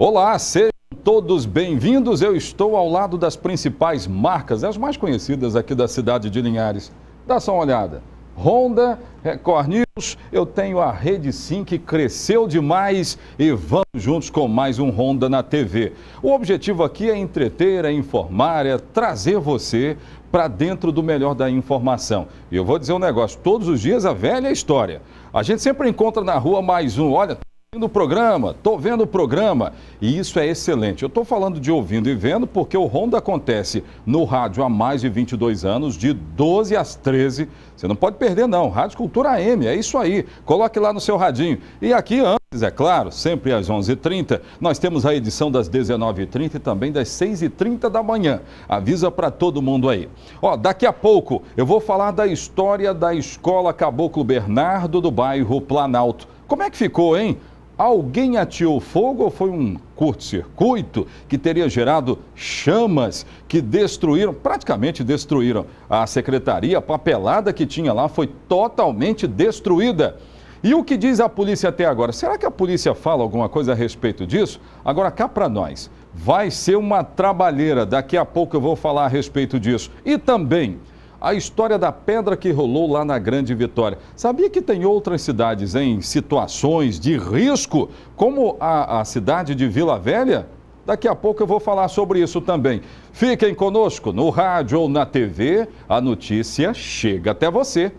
Olá, sejam todos bem-vindos. Eu estou ao lado das principais marcas, as mais conhecidas aqui da cidade de Linhares. Dá só uma olhada. Honda, Record News, eu tenho a Rede Sim que cresceu demais e vamos juntos com mais um Honda na TV. O objetivo aqui é entreter, é informar, é trazer você para dentro do melhor da informação. E eu vou dizer um negócio, todos os dias a velha história. A gente sempre encontra na rua mais um, olha, ouvindo o programa, estou vendo o programa e isso é excelente. Eu estou falando de ouvindo e vendo porque o Ronda acontece no rádio há mais de 22 anos, de 12 às 13. Você não pode perder não, Rádio Cultura AM, é isso aí. Coloque lá no seu radinho. E aqui antes, é claro, sempre às 11h30, nós temos a edição das 19h30 e também das 6h30 da manhã. Avisa para todo mundo aí. Ó, daqui a pouco eu vou falar da história da Escola Caboclo Bernardo do bairro Planalto. Como é que ficou, hein? Alguém atirou fogo ou foi um curto-circuito que teria gerado chamas que destruíram, praticamente destruíram a secretaria, a papelada que tinha lá foi totalmente destruída. E o que diz a polícia até agora? Será que a polícia fala alguma coisa a respeito disso? Agora cá para nós. Vai ser uma trabalheira, daqui a pouco eu vou falar a respeito disso. E também a história da pedra que rolou lá na Grande Vitória. Sabia que tem outras cidades em situações de risco, como a, a cidade de Vila Velha? Daqui a pouco eu vou falar sobre isso também. Fiquem conosco no rádio ou na TV, a notícia chega até você.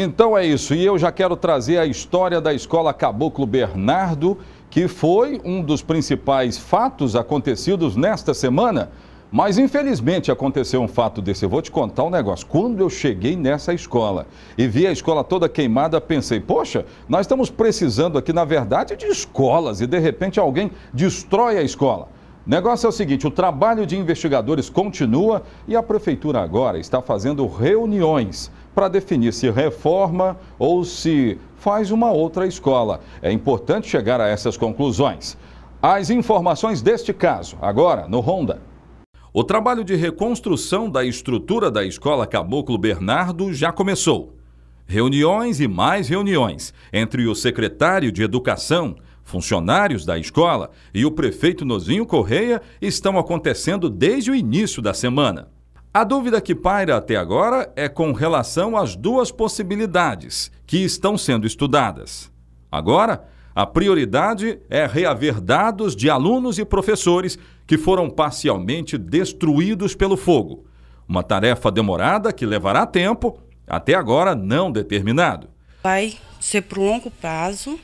Então é isso, e eu já quero trazer a história da escola Caboclo Bernardo, que foi um dos principais fatos acontecidos nesta semana. Mas infelizmente aconteceu um fato desse. Eu vou te contar um negócio. Quando eu cheguei nessa escola e vi a escola toda queimada, pensei, poxa, nós estamos precisando aqui, na verdade, de escolas e de repente alguém destrói a escola. O negócio é o seguinte: o trabalho de investigadores continua e a prefeitura agora está fazendo reuniões para definir se reforma ou se faz uma outra escola. É importante chegar a essas conclusões. As informações deste caso, agora no Ronda. O trabalho de reconstrução da estrutura da escola Caboclo Bernardo já começou. Reuniões e mais reuniões entre o secretário de Educação, funcionários da escola e o prefeito Nozinho Correia estão acontecendo desde o início da semana. A dúvida que paira até agora é com relação às duas possibilidades que estão sendo estudadas. Agora, a prioridade é reaver dados de alunos e professores que foram parcialmente destruídos pelo fogo. Uma tarefa demorada que levará tempo, até agora não determinado. Vai ser por longo prazo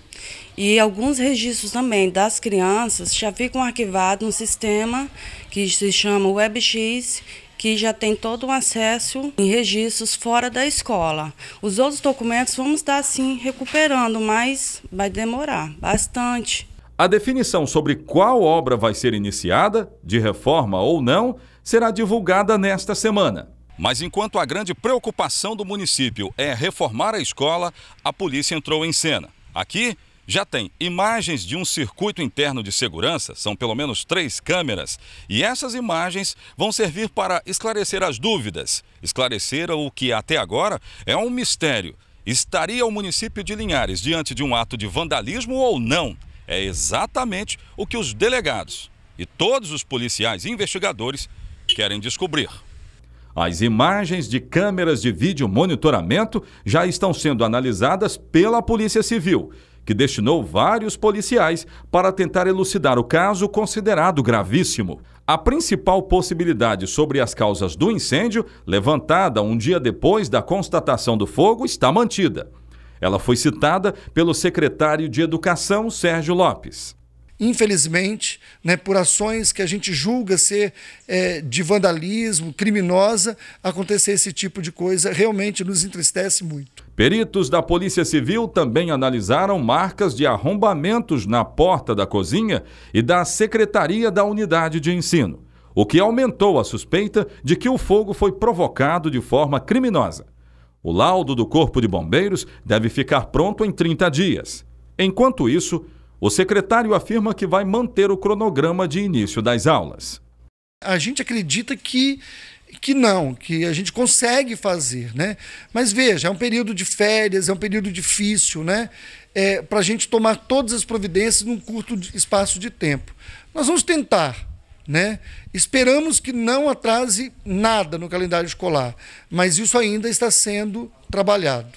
e alguns registros também das crianças já ficam arquivados no sistema que se chama WebX que já tem todo um acesso em registros fora da escola. Os outros documentos vamos estar sim recuperando, mas vai demorar bastante. A definição sobre qual obra vai ser iniciada, de reforma ou não, será divulgada nesta semana. Mas enquanto a grande preocupação do município é reformar a escola, a polícia entrou em cena. Aqui, já tem imagens de um circuito interno de segurança, são pelo menos três câmeras, e essas imagens vão servir para esclarecer as dúvidas, esclarecer o que até agora é um mistério. Estaria o município de Linhares diante de um ato de vandalismo ou não? É exatamente o que os delegados e todos os policiais e investigadores querem descobrir. As imagens de câmeras de vídeo monitoramento já estão sendo analisadas pela Polícia Civil que destinou vários policiais para tentar elucidar o caso considerado gravíssimo. A principal possibilidade sobre as causas do incêndio, levantada um dia depois da constatação do fogo, está mantida. Ela foi citada pelo secretário de Educação, Sérgio Lopes infelizmente, né, por ações que a gente julga ser é, de vandalismo, criminosa, acontecer esse tipo de coisa realmente nos entristece muito. Peritos da Polícia Civil também analisaram marcas de arrombamentos na porta da cozinha e da secretaria da unidade de ensino, o que aumentou a suspeita de que o fogo foi provocado de forma criminosa. O laudo do Corpo de Bombeiros deve ficar pronto em 30 dias. Enquanto isso, o secretário afirma que vai manter o cronograma de início das aulas. A gente acredita que que não, que a gente consegue fazer, né? Mas veja, é um período de férias, é um período difícil, né? É, para a gente tomar todas as providências num curto espaço de tempo. Nós vamos tentar, né? Esperamos que não atrase nada no calendário escolar, mas isso ainda está sendo trabalhado.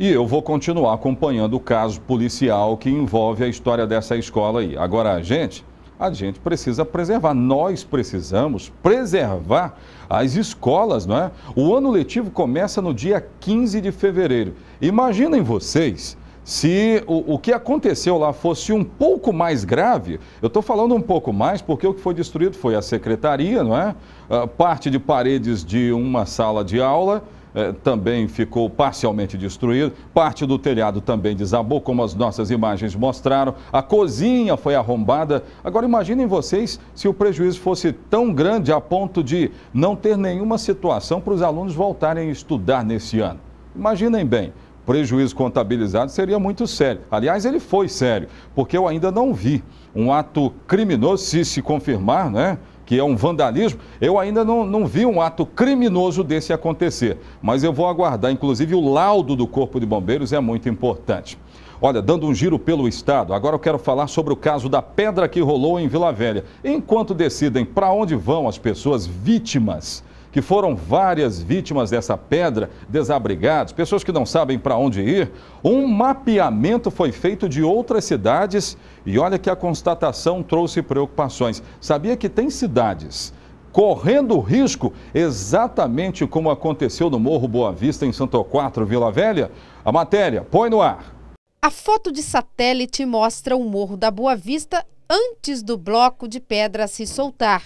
E eu vou continuar acompanhando o caso policial que envolve a história dessa escola aí. Agora, a gente, a gente precisa preservar, nós precisamos preservar as escolas, não é? O ano letivo começa no dia 15 de fevereiro. Imaginem vocês se o, o, que aconteceu lá fosse um pouco mais grave, eu estou falando um pouco mais porque o que foi destruído foi a secretaria, não é? Ah, parte de paredes de uma sala de aula é, também ficou parcialmente destruído, parte do telhado também desabou, como as nossas imagens mostraram, a cozinha foi arrombada. Agora imaginem vocês se o prejuízo fosse tão grande a ponto de não ter nenhuma situação para os alunos voltarem a estudar nesse ano. Imaginem bem, prejuízo contabilizado seria muito sério. Aliás, ele foi sério, porque eu ainda não vi um ato criminoso, se se confirmar, né? que é um vandalismo, eu ainda não, não vi um ato criminoso desse acontecer. Mas eu vou aguardar, inclusive o laudo do Corpo de Bombeiros é muito importante. Olha, dando um giro pelo estado, agora eu quero falar sobre o caso da pedra que rolou em Vila Velha. Enquanto decidem para onde vão as pessoas vítimas que foram várias vítimas dessa pedra, desabrigados, pessoas que não sabem para onde ir, um mapeamento foi feito de outras cidades e olha que a constatação trouxe preocupações. Sabia que tem cidades correndo risco, exatamente como aconteceu no Morro Boa Vista, em Santo Quatro, Vila Velha? A matéria, põe no ar. A foto de satélite mostra o Morro da Boa Vista antes do bloco de pedra se soltar.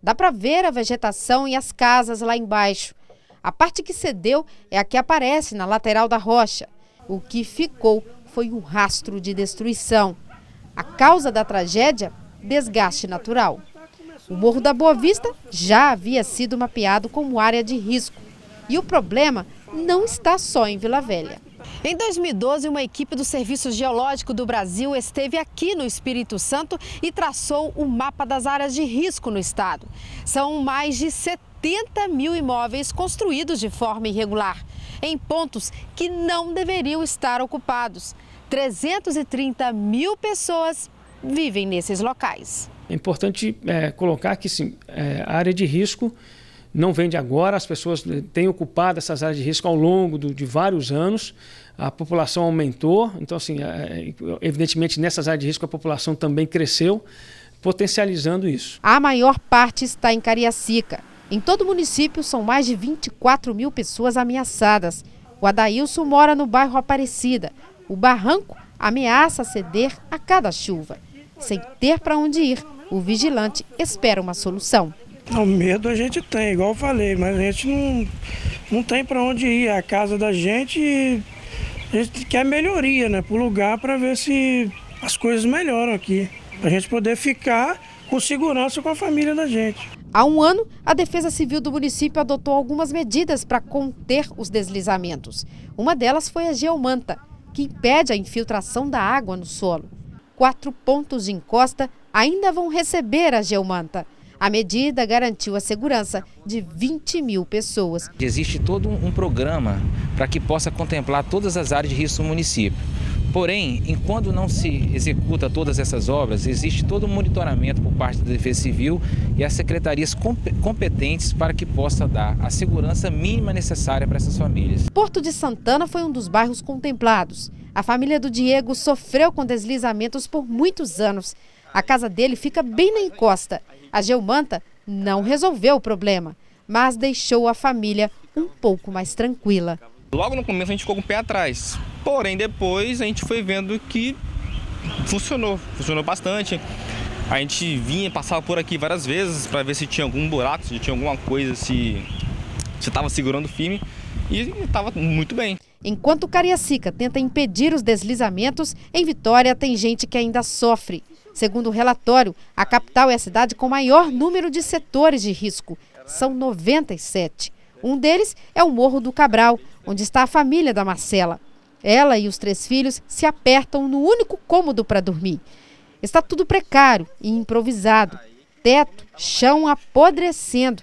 Dá para ver a vegetação e as casas lá embaixo. A parte que cedeu é a que aparece na lateral da rocha. O que ficou foi um rastro de destruição. A causa da tragédia? Desgaste natural. O Morro da Boa Vista já havia sido mapeado como área de risco. E o problema não está só em Vila Velha. Em 2012, uma equipe do Serviço Geológico do Brasil esteve aqui no Espírito Santo e traçou o um mapa das áreas de risco no estado. São mais de 70 mil imóveis construídos de forma irregular, em pontos que não deveriam estar ocupados. 330 mil pessoas vivem nesses locais. É importante é, colocar que sim, é, a área de risco não vem de agora, as pessoas eh, têm ocupado essas áreas de risco ao longo do, de vários anos a população aumentou, então, assim, é, é, evidentemente nessas áreas de risco a população também cresceu, potencializando isso. A maior parte está em Cariacica. Em todo o município são mais de 24 mil pessoas ameaçadas. O Adailson mora no bairro Aparecida. O barranco ameaça ceder a cada chuva. Sem ter para onde ir, o vigilante espera uma solução. O medo a gente tem, igual eu falei, mas a gente não, não tem para onde ir. É a casa da gente a gente quer melhoria, né, pro lugar para ver se as coisas melhoram aqui, para a gente poder ficar com segurança com a família da gente. Há um ano, a Defesa Civil do município adotou algumas medidas para conter os deslizamentos. Uma delas foi a geomanta, que impede a infiltração da água no solo. Quatro pontos de encosta ainda vão receber a geomanta. A medida garantiu a segurança de 20 mil pessoas. Existe todo um programa para que possa contemplar todas as áreas de risco do município. Porém, enquanto não se executa todas essas obras, existe todo um monitoramento por parte da Defesa Civil e as secretarias competentes para que possa dar a segurança mínima necessária para essas famílias. Porto de Santana foi um dos bairros contemplados. A família do Diego sofreu com deslizamentos por muitos anos. A casa dele fica bem na encosta. A Geomanta não resolveu o problema, mas deixou a família um pouco mais tranquila. Logo no começo a gente ficou com o pé atrás, porém depois a gente foi vendo que funcionou, funcionou bastante. A gente vinha, passava por aqui várias vezes para ver se tinha algum buraco, se tinha alguma coisa, se estava se segurando firme e estava muito bem. Enquanto Cariacica tenta impedir os deslizamentos, em Vitória tem gente que ainda sofre. Segundo o relatório, a capital é a cidade com maior número de setores de risco. São 97. Um deles é o Morro do Cabral, onde está a família da Marcela. Ela e os três filhos se apertam no único cômodo para dormir. Está tudo precário e improvisado. Teto, chão apodrecendo.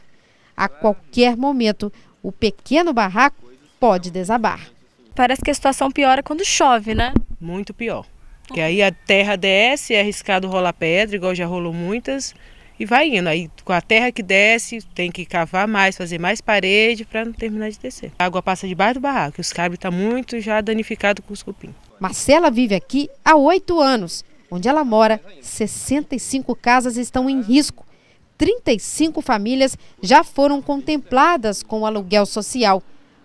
A qualquer momento, o pequeno barraco pode desabar. Parece que a situação piora quando chove, né? Muito pior. Que aí a terra desce, é arriscado rolar pedra, igual já rolou muitas, e vai indo. Aí com a terra que desce, tem que cavar mais, fazer mais parede para não terminar de descer. A água passa debaixo do barraco, os cabos estão tá muito já danificado com os cupim. Marcela vive aqui há oito anos. Onde ela mora, 65 casas estão em risco. 35 famílias já foram contempladas com o aluguel social.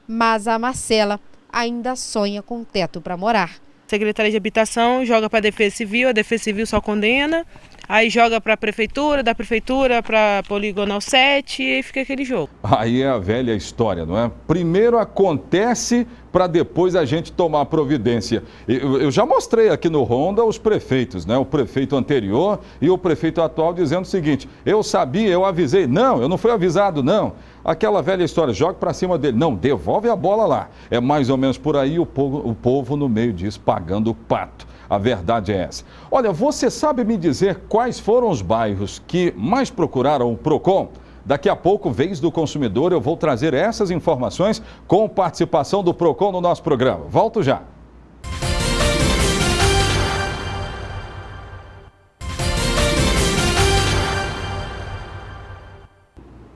Mas a Marcela ainda sonha com teto para morar. Secretaria de Habitação joga para a Defesa Civil, a Defesa Civil só condena aí joga para a prefeitura, da prefeitura para Poligonal 7 e fica aquele jogo. Aí é a velha história, não é? Primeiro acontece para depois a gente tomar providência. Eu já mostrei aqui no Ronda os prefeitos, né? O prefeito anterior e o prefeito atual dizendo o seguinte: eu sabia, eu avisei. Não, eu não fui avisado, não. Aquela velha história, joga para cima dele. Não, devolve a bola lá. É mais ou menos por aí o povo, o povo no meio disso pagando o pato. A verdade é essa. Olha, você sabe me dizer quais foram os bairros que mais procuraram o PROCON? Daqui a pouco, vez do consumidor, eu vou trazer essas informações com participação do PROCON no nosso programa. Volto já.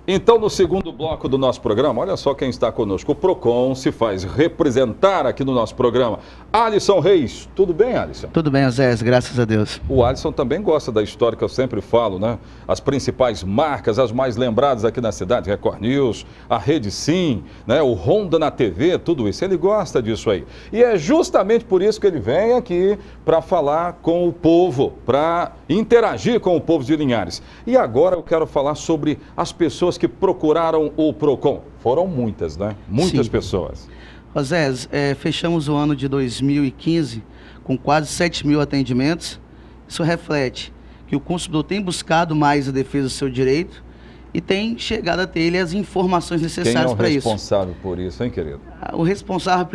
Então, no segundo bloco do nosso programa, olha só quem está conosco. O PROCON se faz representar aqui no nosso programa. Alisson Reis, tudo bem, Alisson? Tudo bem, Osés, graças a Deus. O Alisson também gosta da história que eu sempre falo, né? As principais marcas, as mais lembradas aqui na cidade, Record News, a Rede Sim, né? o Honda na TV, tudo isso. Ele gosta disso aí. E é justamente por isso que ele vem aqui para falar com o povo, para interagir com o povo de Linhares. E agora eu quero falar sobre as pessoas que procuraram o PROCON. Foram muitas, né? Muitas Sim. pessoas. José, é, fechamos o ano de 2015 com quase 7 mil atendimentos. Isso reflete que o consumidor tem buscado mais a defesa do seu direito e tem chegado até ele as informações é necessárias para isso. Quem é o responsável isso. por isso, hein, querido? O responsável,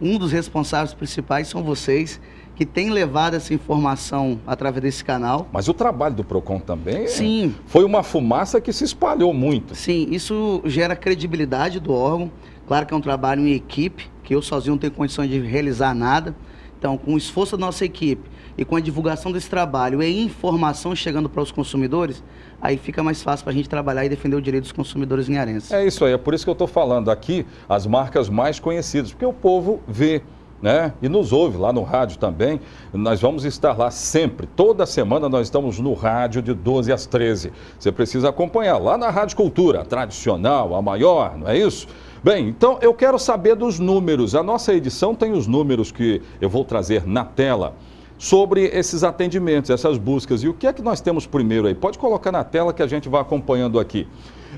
um dos responsáveis principais são vocês que tem levado essa informação através desse canal. Mas o trabalho do PROCON também Sim. foi uma fumaça que se espalhou muito. Sim, isso gera credibilidade do órgão. Claro que é um trabalho em equipe, que eu sozinho não tenho condições de realizar nada. Então, com o esforço da nossa equipe e com a divulgação desse trabalho e informação chegando para os consumidores, aí fica mais fácil para a gente trabalhar e defender o direito dos consumidores linharenses. É isso aí, é por isso que eu estou falando aqui as marcas mais conhecidas, porque o povo vê né? E nos ouve lá no rádio também. Nós vamos estar lá sempre. Toda semana nós estamos no rádio de 12 às 13. Você precisa acompanhar lá na Rádio Cultura, a tradicional, a maior, não é isso? Bem, então eu quero saber dos números. A nossa edição tem os números que eu vou trazer na tela sobre esses atendimentos, essas buscas. E o que é que nós temos primeiro aí? Pode colocar na tela que a gente vai acompanhando aqui.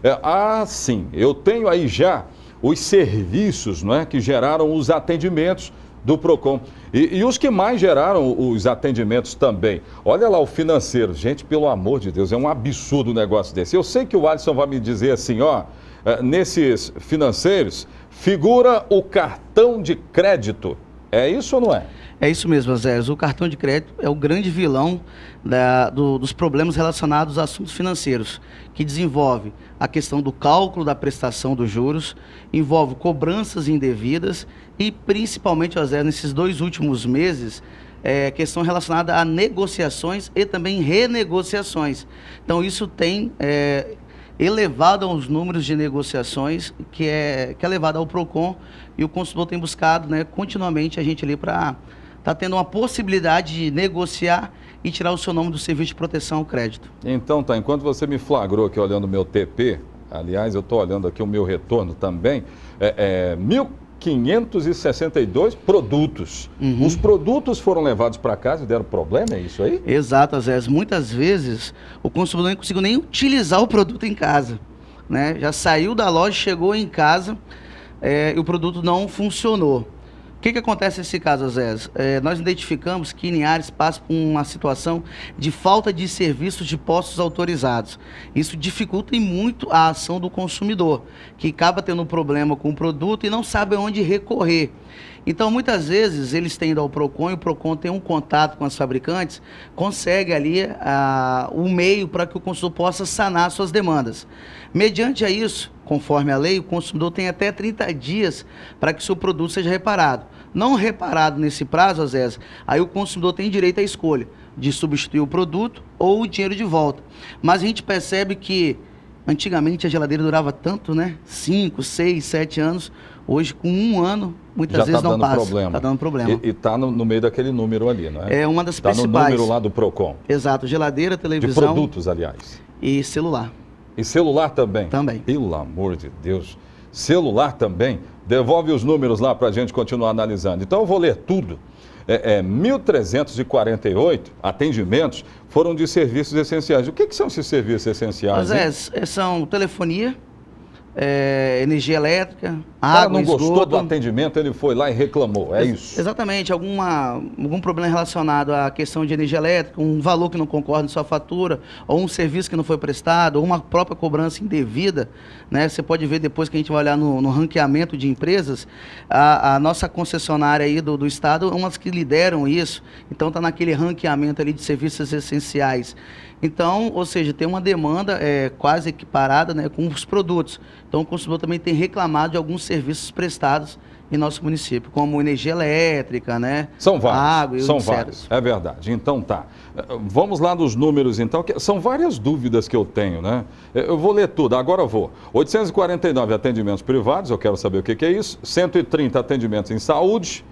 É, ah, sim, eu tenho aí já os serviços não é, que geraram os atendimentos do PROCON. E, e, os que mais geraram os atendimentos também. Olha lá o financeiro. Gente, pelo amor de Deus, é um absurdo o negócio desse. Eu sei que o Alisson vai me dizer assim, ó, é, nesses financeiros figura o cartão de crédito. É isso ou não é? É isso mesmo, Azés. O cartão de crédito é o grande vilão da, do, dos problemas relacionados a assuntos financeiros, que desenvolve a questão do cálculo da prestação dos juros, envolve cobranças indevidas e, principalmente, Azés, nesses dois últimos meses, é, questão relacionada a negociações e também renegociações. Então, isso tem é, elevado aos números de negociações que é, que é levado ao PROCON e o consumidor tem buscado né, continuamente a gente ali para está tendo uma possibilidade de negociar e tirar o seu nome do serviço de proteção ao crédito. Então tá, enquanto você me flagrou aqui olhando o meu TP, aliás, eu estou olhando aqui o meu retorno também, é, é 1.562 produtos. Uhum. Os produtos foram levados para casa e deram problema, é isso aí? Exato, Zé. Muitas vezes o consumidor não conseguiu nem utilizar o produto em casa. Né? Já saiu da loja, chegou em casa é, e o produto não funcionou que, que acontece nesse caso, Zé? É, nós identificamos que Linhares passa por uma situação de falta de serviços de postos autorizados. Isso dificulta muito a ação do consumidor, que acaba tendo um problema com o produto e não sabe aonde recorrer. Então, muitas vezes, eles têm ido ao PROCON e o PROCON tem um contato com as fabricantes, consegue ali o ah, meio para que o consumidor possa sanar suas demandas. Mediante a isso, conforme a lei, o consumidor tem até 30 dias para que seu produto seja reparado. Não reparado nesse prazo, Azés, aí o consumidor tem direito à escolha de substituir o produto ou o dinheiro de volta. Mas a gente percebe que Antigamente a geladeira durava tanto, né? 5, 6, 7 anos. Hoje, com um ano, muitas Já tá vezes tá não passa. Problema. Tá dando problema. E está no, no, meio daquele número ali, não é? É uma das tá principais. Está no número lá do PROCON. Exato. Geladeira, televisão... De produtos, aliás. E celular. E celular também? Também. Pelo amor de Deus. Celular também? Devolve os números lá para a gente continuar analisando. Então, eu vou ler tudo é, é, 1.348 atendimentos foram de serviços essenciais. O que, que são esses serviços essenciais? Mas é, é são telefonia, é, energia elétrica, água, não esgoto. gostou do atendimento, ele foi lá e reclamou, é isso? Exatamente, alguma, algum problema relacionado à questão de energia elétrica, um valor que não concorda em sua fatura, ou um serviço que não foi prestado, ou uma própria cobrança indevida, né? Você pode ver depois que a gente vai olhar no, no ranqueamento de empresas, a, a nossa concessionária aí do, do Estado é uma das que lideram isso, então está naquele ranqueamento ali de serviços essenciais então, ou seja, tem uma demanda é, quase equiparada né, com os produtos. Então, o consumidor também tem reclamado de alguns serviços prestados em nosso município, como energia elétrica, né? São vários. Água e são etc. vários. É verdade. Então tá. Vamos lá nos números então, que são várias dúvidas que eu tenho, né? Eu vou ler tudo, agora eu vou. 849 atendimentos privados, eu quero saber o que, que é isso. 130 atendimentos em saúde.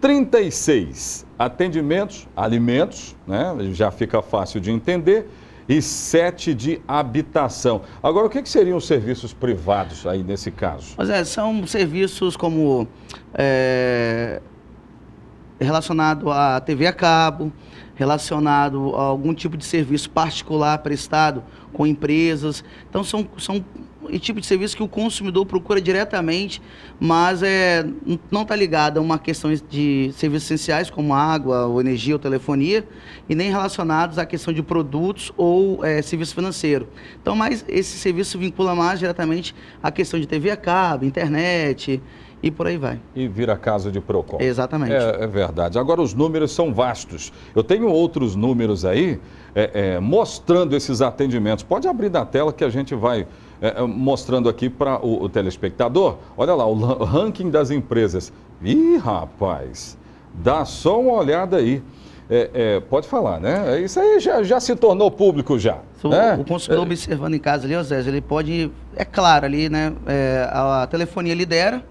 36 atendimentos, alimentos, né? Já fica fácil de entender e sete de habitação. Agora, o que, que seriam os serviços privados aí nesse caso? Pois é, são serviços como é, relacionado à TV a cabo, relacionado a algum tipo de serviço particular prestado com empresas. Então, são, são e tipo de serviço que o consumidor procura diretamente, mas é, não está ligado a uma questão de serviços essenciais como água, ou energia ou telefonia, e nem relacionados à questão de produtos ou é, serviço financeiro. Então, mas esse serviço vincula mais diretamente à questão de TV a cabo, internet, e por aí vai. E vira casa de PROCON. Exatamente. É, é verdade. Agora, os números são vastos. Eu tenho outros números aí é, é, mostrando esses atendimentos. Pode abrir da tela que a gente vai é, é, mostrando aqui para o, o, telespectador. Olha lá, o ranking das empresas. Ih, rapaz, dá só uma olhada aí. É, pode falar, né? Isso aí já, já se tornou público já. O, né? o consumidor observando em casa ali, ô Zé, ele pode... É claro ali, né? a telefonia lidera,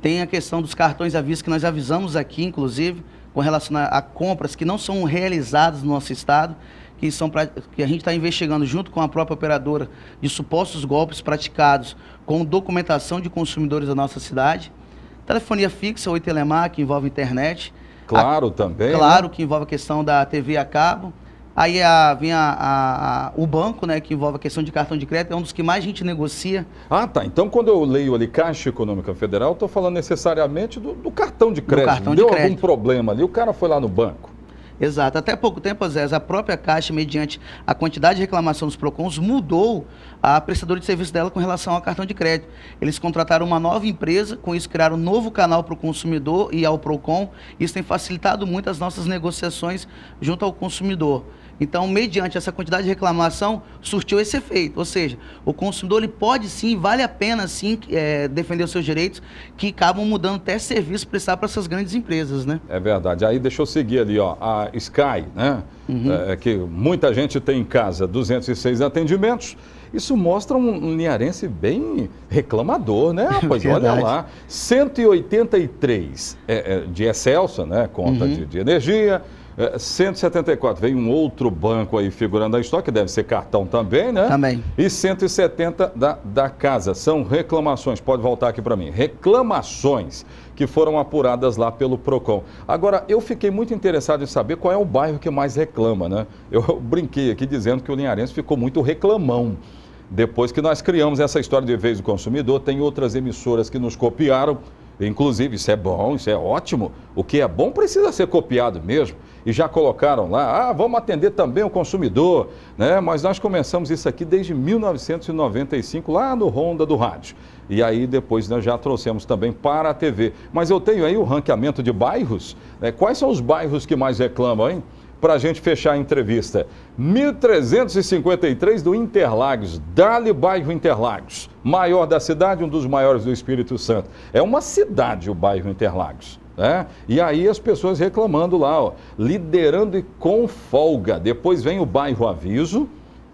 tem a questão dos cartões aviso que nós avisamos aqui, inclusive, com relação a, a compras que não são realizadas no nosso estado, que são pra, que a gente está investigando junto com a própria operadora de supostos golpes praticados com documentação de consumidores da nossa cidade. Telefonia fixa ou telemar, que envolve internet. Claro, a, também. Claro, né? que envolve a questão da TV a cabo. Aí a, vem a, a, a, o banco, né, que envolve a questão de cartão de crédito, é um dos que mais a gente negocia. Ah, tá. Então, quando eu leio ali Caixa Econômica Federal, estou falando necessariamente do, do, cartão de crédito. Do cartão Deu de algum problema ali, o cara foi lá no banco. Exato. Até pouco tempo, Zé, a própria Caixa, mediante a quantidade de reclamação dos PROCONs, mudou a prestadora de serviço dela com relação ao cartão de crédito. Eles contrataram uma nova empresa, com isso criaram um novo canal para o consumidor e ao PROCON. Isso tem facilitado muito as nossas negociações junto ao consumidor. Então, mediante essa quantidade de reclamação, surtiu esse efeito. Ou seja, o consumidor ele pode sim, vale a pena sim é, defender os seus direitos, que acabam mudando até serviço prestar para essas grandes empresas, né? É verdade. Aí deixa eu seguir ali, ó, a Sky, né? Uhum. É, é que muita gente tem em casa, 206 atendimentos. Isso mostra um linharense bem reclamador, né, Pois Olha lá, 183 é, é, de Excelsa, né? Conta uhum. de, de energia, 174, é, vem um outro banco aí figurando na história, que deve ser cartão também, né? Também. E 170 da, da casa. São reclamações, pode voltar aqui para mim. Reclamações que foram apuradas lá pelo PROCON. Agora, eu fiquei muito interessado em saber qual é o bairro que mais reclama, né? Eu brinquei aqui dizendo que o Linharense ficou muito reclamão. Depois que nós criamos essa história de vez do consumidor, tem outras emissoras que nos copiaram. Inclusive, isso é bom, isso é ótimo. O que é bom precisa ser copiado mesmo e já colocaram lá, ah, vamos atender também o consumidor, né? Mas nós começamos isso aqui desde 1995, lá no Honda do Rádio. E aí depois nós já trouxemos também para a TV. Mas eu tenho aí o ranqueamento de bairros, né? Quais são os bairros que mais reclamam, hein? Para a gente fechar a entrevista. 1353 do Interlagos, Dali Bairro Interlagos, maior da cidade, um dos maiores do Espírito Santo. É uma cidade o bairro Interlagos. Né? E aí as pessoas reclamando lá, ó, liderando e com folga. Depois vem o bairro Aviso.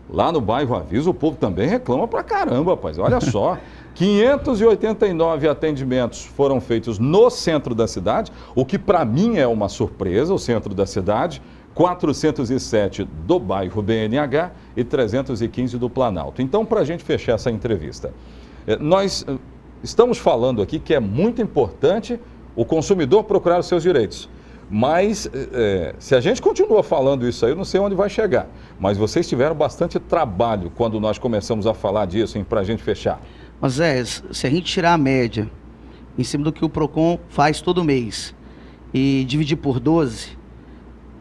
Lá no bairro Aviso, o povo também reclama pra caramba, rapaz. Olha só. 589 atendimentos foram feitos no centro da cidade, o que para mim é uma surpresa, o centro da cidade. 407 do bairro BNH e 315 do Planalto. Então, para a gente fechar essa entrevista, eh, nós eh, estamos falando aqui que é muito importante o consumidor procurar os seus direitos. Mas é, se a gente continua falando isso aí, eu não sei onde vai chegar. Mas vocês tiveram bastante trabalho quando nós começamos a falar disso, para a gente fechar. Mas é, se a gente tirar a média em cima do que o PROCON faz todo mês e dividir por 12,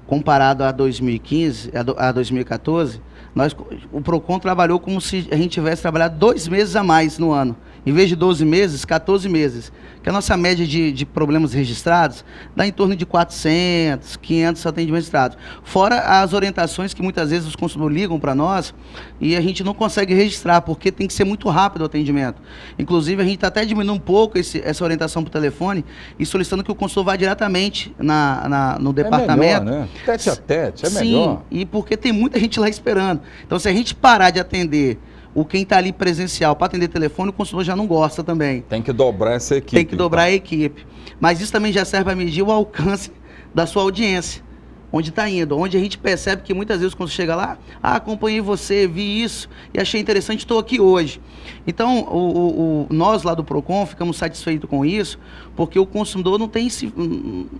comparado a 2015, a 2014, nós, o PROCON trabalhou como se a gente tivesse trabalhado dois meses a mais no ano. Em vez de 12 meses, 14 meses. Que a nossa média de, de problemas registrados dá em torno de 400, 500 atendimentos registrados. Fora as orientações que muitas vezes os consumidores ligam para nós e a gente não consegue registrar, porque tem que ser muito rápido o atendimento. Inclusive, a gente está até diminuindo um pouco esse, essa orientação para o telefone e solicitando que o consultor vá diretamente na, na no departamento. É melhor, né? Tete a tete, é Sim, melhor. E porque tem muita gente lá esperando funcionando. Então, se a gente parar de atender o quem está ali presencial para atender telefone, o consumidor já não gosta também. Tem que dobrar essa equipe. Tem que dobrar então. a equipe. Mas isso também já serve para medir o alcance da sua audiência onde está indo, onde a gente percebe que muitas vezes quando chega lá, ah, acompanhei você, vi isso e achei interessante, estou aqui hoje. Então, o, o, o, nós lá do Procon ficamos satisfeitos com isso, porque o consumidor não tem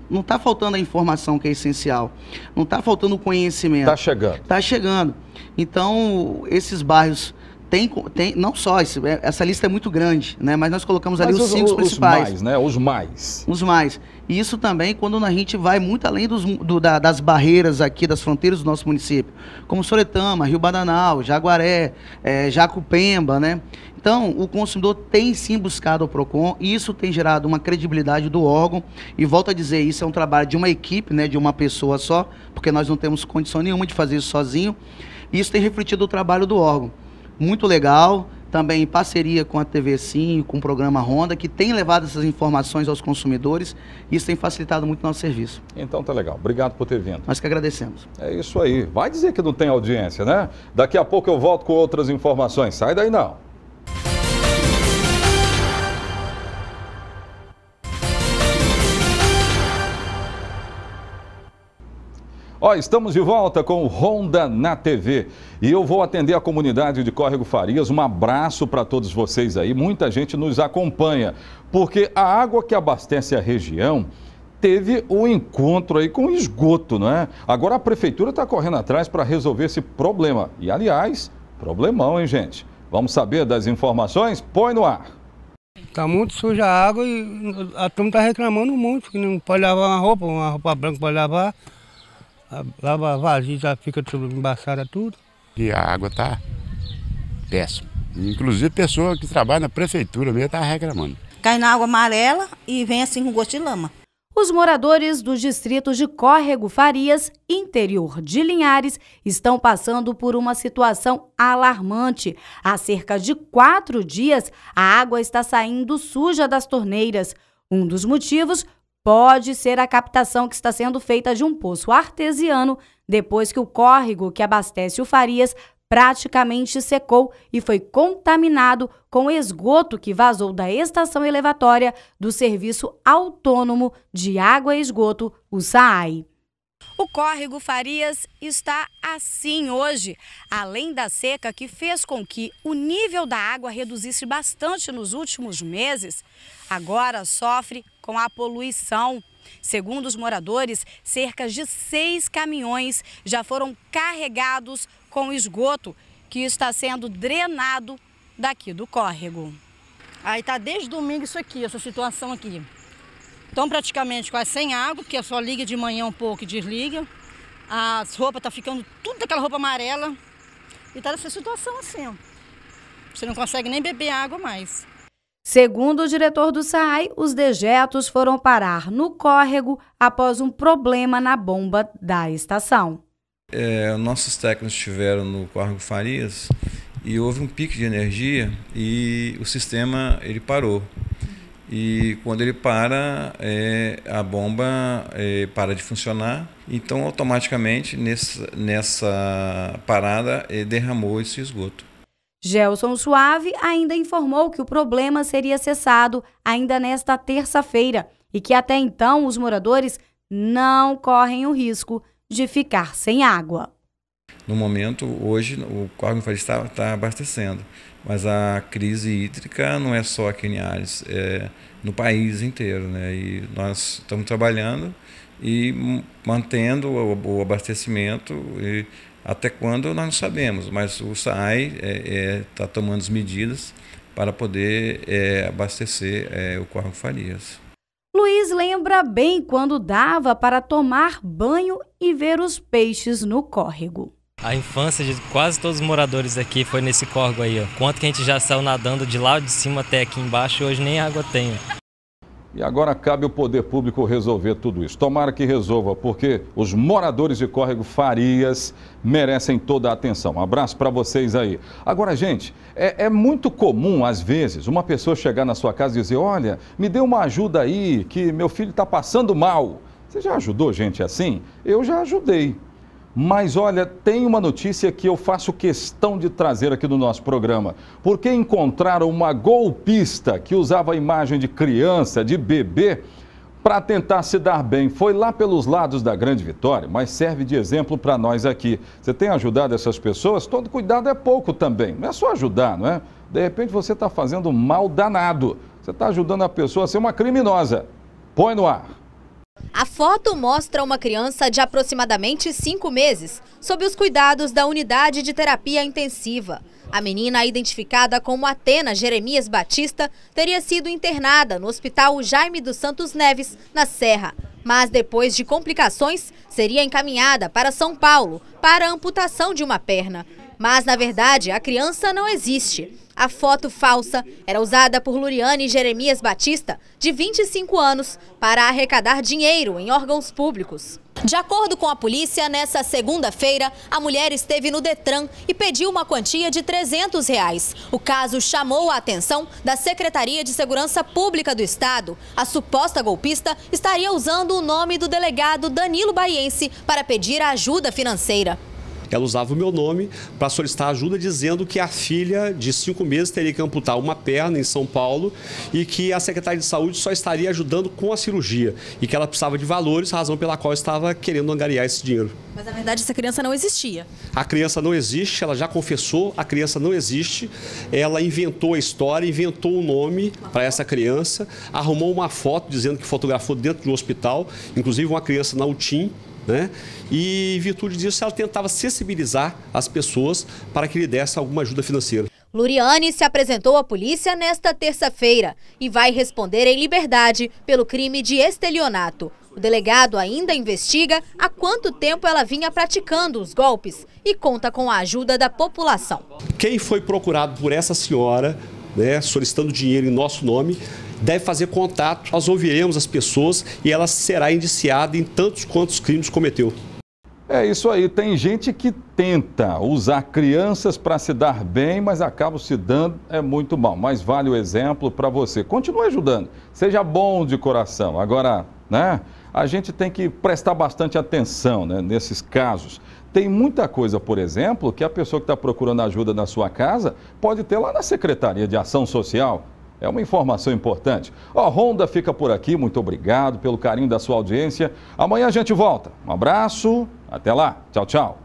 não está faltando a informação que é essencial, não está faltando o conhecimento. Está chegando. Está chegando. Então, esses bairros tem, tem não só isso, é, essa lista é muito grande, né? Mas nós colocamos ali os, os cinco os principais. Os mais, né? Os mais. Os mais. E isso também quando a gente vai muito além dos, do, da, das barreiras aqui, das fronteiras do nosso município, como Soretama, Rio Badanal, Jaguaré, é, Jacupemba, né? Então, o consumidor tem sim buscado o PROCON, e isso tem gerado uma credibilidade do órgão, e volto a dizer, isso é um trabalho de uma equipe, né, de uma pessoa só, porque nós não temos condição nenhuma de fazer isso sozinho, e isso tem refletido o trabalho do órgão muito legal, também em parceria com a TV Sim, com o programa Ronda, que tem levado essas informações aos consumidores. e Isso tem facilitado muito o nosso serviço. Então tá legal. Obrigado por ter vindo. Nós que agradecemos. É isso aí. Vai dizer que não tem audiência, né? Daqui a pouco eu volto com outras informações. Sai daí não. Ó, estamos de volta com o Ronda na TV. E eu vou atender a comunidade de Córrego Farias. Um abraço para todos vocês aí. Muita gente nos acompanha, porque a água que abastece a região teve um encontro aí com esgoto, não é? Agora a prefeitura está correndo atrás para resolver esse problema. E, aliás, problemão, hein, gente? Vamos saber das informações? Põe no ar. Tá muito suja a água e a turma tá reclamando muito, que não pode lavar uma roupa, uma roupa branca pode lavar lá vazia já fica tudo embaçada é tudo. E a água tá péssima. Inclusive pessoa que trabalha na prefeitura mesmo tá reclamando. Cai na água amarela e vem assim com gosto de lama. Os moradores dos distritos de Córrego Farias, interior de Linhares, estão passando por uma situação alarmante. Há cerca de quatro dias, a água está saindo suja das torneiras. Um dos motivos pode ser a captação que está sendo feita de um poço artesiano depois que o córrego que abastece o Farias praticamente secou e foi contaminado com esgoto que vazou da estação elevatória do Serviço Autônomo de Água e Esgoto, o SAAI. O córrego Farias está assim hoje. Além da seca que fez com que o nível da água reduzisse bastante nos últimos meses, agora sofre com a poluição. Segundo os moradores, cerca de seis caminhões já foram carregados com esgoto que está sendo drenado daqui do córrego. Aí está desde domingo isso aqui, essa situação aqui. Estão praticamente quase sem água, porque é só liga de manhã um pouco e desliga. As roupas estão tá ficando tudo daquela roupa amarela. E está nessa situação assim, ó. Você não consegue nem beber água mais. Segundo o diretor do SAAI, os dejetos foram parar no córrego após um problema na bomba da estação. É, nossos técnicos estiveram no córrego Farias e houve um pique de energia e o sistema ele parou. E quando ele para, é, a bomba é, para de funcionar. Então, automaticamente, nessa, nessa parada, é, derramou esse esgoto. Gelson Suave ainda informou que o problema seria cessado ainda nesta terça-feira e que até então os moradores não correm o risco de ficar sem água. No momento, hoje, o córrego Faria está, está abastecendo, mas a crise hídrica não é só aqui em Ares, é no país inteiro. Né? E nós estamos trabalhando e mantendo o, o abastecimento e até quando nós não sabemos, mas o SAAI está é, é, tá tomando as medidas para poder é, abastecer é, o córrego Farias. Luiz lembra bem quando dava para tomar banho e ver os peixes no córrego. A infância de quase todos os moradores aqui foi nesse córrego aí, ó. Quanto que a gente já saiu nadando de lá de cima até aqui embaixo, e hoje nem água tem. E agora cabe o poder público resolver tudo isso. Tomara que resolva, porque os moradores de Córrego Farias merecem toda a atenção. Um abraço para vocês aí. Agora, gente, é, é, muito comum, às vezes, uma pessoa chegar na sua casa e dizer: Olha, me dê uma ajuda aí, que meu filho está passando mal. Você já ajudou gente assim? Eu já ajudei. Mas olha, tem uma notícia que eu faço questão de trazer aqui no nosso programa. Porque encontraram uma golpista que usava a imagem de criança, de bebê, para tentar se dar bem. Foi lá pelos lados da Grande Vitória, mas serve de exemplo para nós aqui. Você tem ajudado essas pessoas? Todo cuidado é pouco também. Não é só ajudar, não é? De repente você está fazendo mal danado. Você está ajudando a pessoa a ser uma criminosa. Põe no ar. A foto mostra uma criança de aproximadamente 5 meses, sob os cuidados da unidade de terapia intensiva. A menina, identificada como Atena Jeremias Batista, teria sido internada no Hospital Jaime dos Santos Neves, na Serra. Mas depois de complicações, seria encaminhada para São Paulo para a amputação de uma perna. Mas, na verdade, a criança não existe. A foto falsa era usada por Luriane Jeremias Batista, de 25 anos, para arrecadar dinheiro em órgãos públicos. De acordo com a polícia, nessa segunda-feira, a mulher esteve no Detran e pediu uma quantia de 300 reais. O caso chamou a atenção da Secretaria de Segurança Pública do Estado. A suposta golpista estaria usando o nome do delegado Danilo Baiense para pedir ajuda financeira ela usava o meu nome para solicitar ajuda, dizendo que a filha de cinco meses teria que amputar uma perna em São Paulo e que a secretária de saúde só estaria ajudando com a cirurgia e que ela precisava de valores, razão pela qual estava querendo angariar esse dinheiro. Mas na verdade essa criança não existia. A criança não existe, ela já confessou, a criança não existe. Ela inventou a história, inventou o um nome para essa criança, arrumou uma foto dizendo que fotografou dentro de um hospital, inclusive uma criança na UTIM né? E, em virtude disso, ela tentava sensibilizar as pessoas para que lhe desse alguma ajuda financeira. Luriane se apresentou à polícia nesta terça-feira e vai responder em liberdade pelo crime de estelionato. O delegado ainda investiga há quanto tempo ela vinha praticando os golpes e conta com a ajuda da população. Quem foi procurado por essa senhora, né, solicitando dinheiro em nosso nome, deve fazer contato, nós ouviremos as pessoas e ela será indiciada em tantos quantos crimes cometeu. É isso aí, tem gente que tenta usar crianças para se dar bem, mas acaba se dando é muito mal. Mas vale o exemplo para você. Continue ajudando, seja bom de coração. Agora, né? A gente tem que prestar bastante atenção né, nesses casos. Tem muita coisa, por exemplo, que a pessoa que está procurando ajuda na sua casa pode ter lá na Secretaria de Ação Social, é uma informação importante. A Ronda fica por aqui. Muito obrigado pelo carinho da sua audiência. Amanhã a gente volta. Um abraço. Até lá. Tchau, tchau.